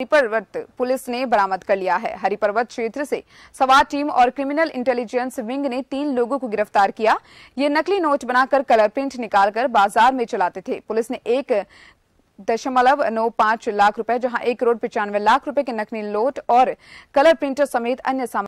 Hariparvat police ने बरामद कर लिया है हरिपर्वत क्षेत्र से सवार टीम और क्रिमिनल इंटेलिजेंस विंग ने तीन लोगों को गिरफ्तार किया ये नकली नोट बनाकर कलर प्रिंट निकालकर बाजार में चलाते थे पुलिस ने एक दशमलव नौ पांच लाख रुपए जहां एक करोड़ पचानवे लाख रुपए के नकली नोट और कलर प्रिंटर समेत अन्य सामान